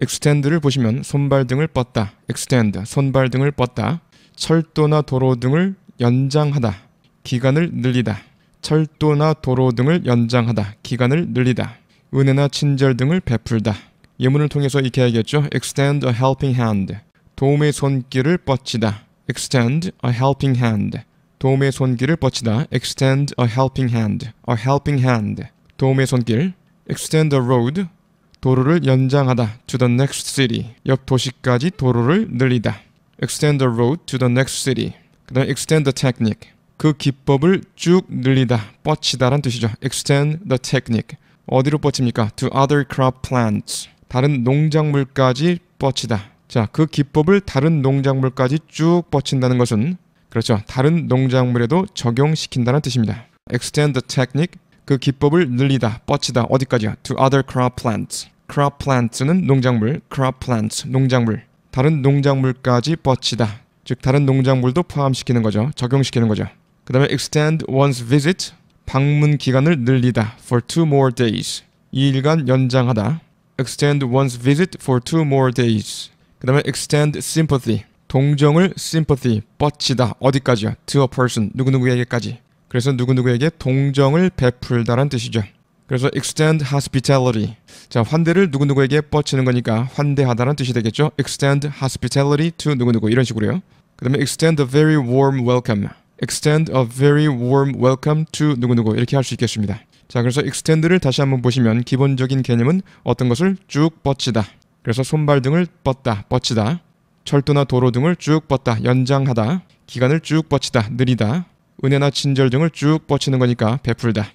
엑스텐드를 보시면 손발 등을 뻗다, 엑스텐드, 손발 등을 뻗다, 철도나 도로 등을 연장하다, 기간을 늘리다, 철도나 도로 등을 연장하다, 기간을 늘리다, 은혜나 친절 등을 베풀다. 예문을 통해서 이렇게 하겠죠. extend a helping hand, 도움의 손길을 뻗치다, extend a helping hand, 도움의 손길을 뻗치다, extend a helping hand, a helping hand, 도움의 손길, extend a road, 도로를 연장하다 to the next city 옆 도시까지 도로를 늘리다 extend the road to the next city 그 다음 extend the technique 그 기법을 쭉 늘리다 뻗치다란 뜻이죠 extend the technique 어디로 뻗칩니까? to other crop plants 다른 농작물까지 뻗치다 자, 그 기법을 다른 농작물까지 쭉 뻗친다는 것은 그렇죠. 다른 농작물에도 적용시킨다는 뜻입니다. extend the technique 그 기법을 늘리다, 뻗치다 어디까지야? to other crop plants crop plant는 농작물, crop plants 농작물, 다른 농작물까지 뻗치다. 즉 다른 농작물도 포함시키는 거죠. 적용시키는 거죠. 그 다음에 extend one's visit 방문 기간을 늘리다 for two more days 2일간 연장하다 extend one's visit for two more days 그 다음에 extend sympathy 동정을 sympathy 뻗치다 어디까지요? to a person 누구누구에게까지 그래서 누구누구에게 동정을 베풀다란 뜻이죠 그래서 extend hospitality. 자, 환대를 누구누구에게 뻗치는 거니까 환대하다는 뜻이 되겠죠. extend hospitality to 누구누구 이런 식으로요. 그다음에 extend a very warm welcome. extend a very warm welcome to 누구누구 이렇게 할 수 있겠습니다. 자, 그래서 extend를 다시 한번 보시면 기본적인 개념은 어떤 것을 쭉 뻗치다. 그래서 손발 등을 뻗다, 뻗치다. 철도나 도로 등을 쭉 뻗다, 연장하다. 기간을 쭉 뻗치다, 느리다. 은혜나 친절 등을 쭉 뻗치는 거니까 베풀다.